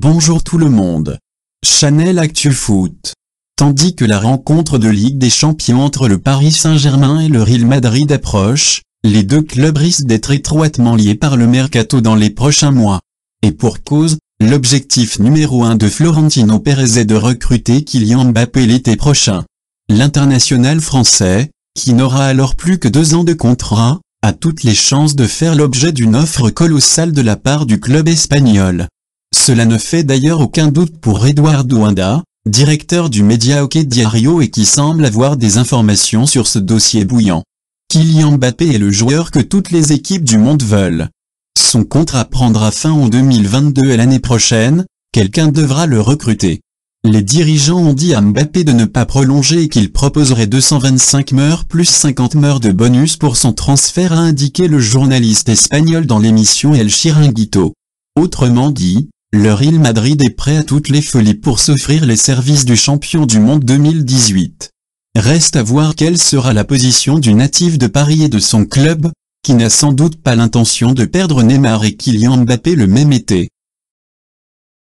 Bonjour tout le monde. Chanel Actu Foot. Tandis que la rencontre de Ligue des Champions entre le Paris Saint-Germain et le Real Madrid approche, les deux clubs risquent d'être étroitement liés par le mercato dans les prochains mois. Et pour cause, l'objectif numéro un de Florentino Pérez est de recruter Kylian Mbappé l'été prochain. L'international français, qui n'aura alors plus que deux ans de contrat, a toutes les chances de faire l'objet d'une offre colossale de la part du club espagnol. Cela ne fait d'ailleurs aucun doute pour Eduardo Wanda, directeur du média Hockey Diario et qui semble avoir des informations sur ce dossier bouillant. Kylian Mbappé est le joueur que toutes les équipes du monde veulent. Son contrat prendra fin en 2022 et l'année prochaine, quelqu'un devra le recruter. Les dirigeants ont dit à Mbappé de ne pas prolonger et qu'il proposerait 225 meurs plus 50 meurs de bonus pour son transfert a indiqué le journaliste espagnol dans l'émission El Chiringuito. Autrement dit, le Real Madrid est prêt à toutes les folies pour s'offrir les services du champion du monde 2018. Reste à voir quelle sera la position du natif de Paris et de son club, qui n'a sans doute pas l'intention de perdre Neymar et Kylian Mbappé le même été.